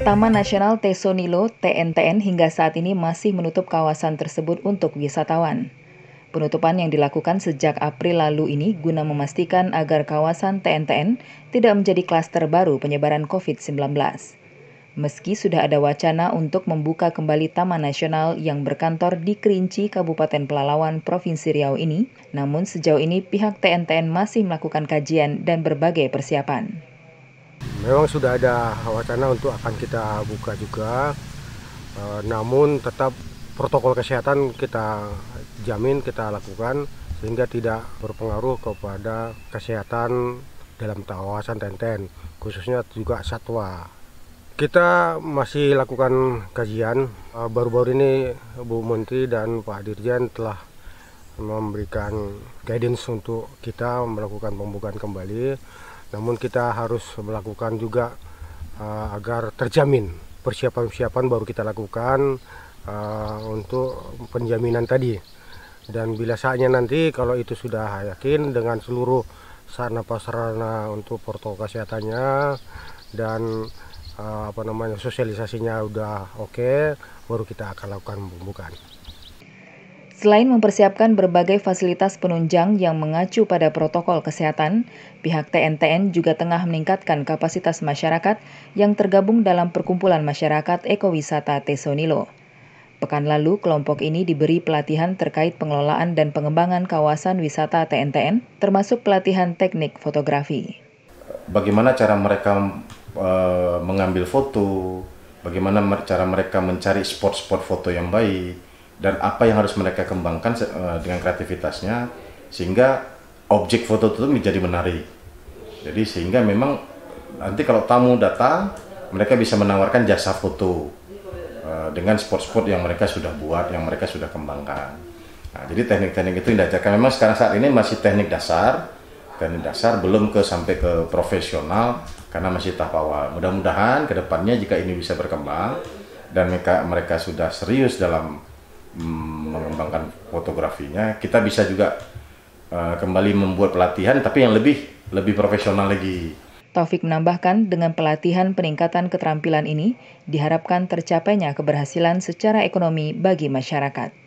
Taman Nasional Tesonilo TNTN hingga saat ini masih menutup kawasan tersebut untuk wisatawan. Penutupan yang dilakukan sejak April lalu ini guna memastikan agar kawasan TNTN tidak menjadi klaster baru penyebaran COVID-19. Meski sudah ada wacana untuk membuka kembali Taman Nasional yang berkantor di Kerinci, Kabupaten Pelalawan, Provinsi Riau ini, namun sejauh ini pihak TNTN masih melakukan kajian dan berbagai persiapan. Memang sudah ada wacana untuk akan kita buka juga, eh, namun tetap protokol kesehatan kita jamin kita lakukan sehingga tidak berpengaruh kepada kesehatan dalam kawasan Tenten, khususnya juga satwa. Kita masih lakukan kajian. Eh, baru-baru ini Bu Menteri dan Pak Dirjen telah memberikan guidance untuk kita melakukan pembukaan kembali namun kita harus melakukan juga uh, agar terjamin persiapan-persiapan baru kita lakukan uh, untuk penjaminan tadi dan bila saatnya nanti kalau itu sudah yakin dengan seluruh sarana prasarana untuk protokol kesehatannya dan uh, apa namanya sosialisasinya udah oke okay, baru kita akan lakukan pembukaan. Selain mempersiapkan berbagai fasilitas penunjang yang mengacu pada protokol kesehatan, pihak TNTN juga tengah meningkatkan kapasitas masyarakat yang tergabung dalam perkumpulan masyarakat ekowisata Tesonilo. Pekan lalu, kelompok ini diberi pelatihan terkait pengelolaan dan pengembangan kawasan wisata TNTN, termasuk pelatihan teknik fotografi. Bagaimana cara mereka e, mengambil foto, bagaimana cara mereka mencari spot-spot foto yang baik, dan apa yang harus mereka kembangkan uh, dengan kreativitasnya sehingga objek foto itu menjadi menarik. Jadi sehingga memang nanti kalau tamu datang mereka bisa menawarkan jasa foto uh, dengan spot-spot yang mereka sudah buat, yang mereka sudah kembangkan. Nah, jadi teknik-teknik itu yang diajarkan memang sekarang saat ini masih teknik dasar, teknik dasar belum ke sampai ke profesional karena masih tahap awal. Mudah-mudahan kedepannya jika ini bisa berkembang dan mereka mereka sudah serius dalam mengembangkan fotografinya kita bisa juga uh, kembali membuat pelatihan tapi yang lebih lebih profesional lagi Taufik menambahkan dengan pelatihan peningkatan keterampilan ini diharapkan tercapainya keberhasilan secara ekonomi bagi masyarakat